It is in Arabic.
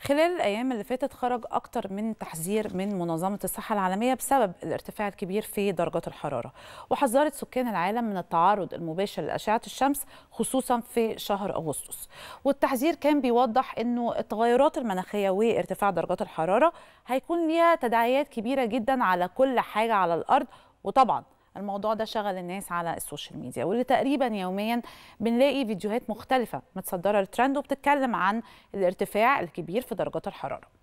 خلال الأيام اللي فاتت خرج أكتر من تحذير من منظمة الصحة العالمية بسبب الارتفاع الكبير في درجات الحرارة وحذرت سكان العالم من التعرض المباشر لأشعة الشمس خصوصا في شهر أغسطس والتحذير كان بيوضح أنه التغيرات المناخية وارتفاع درجات الحرارة هيكون ليها تداعيات كبيرة جدا على كل حاجة على الأرض وطبعا الموضوع ده شغل الناس على السوشيال ميديا واللي تقريبا يوميا بنلاقي فيديوهات مختلفه متصدره الترند وبتتكلم عن الارتفاع الكبير في درجات الحراره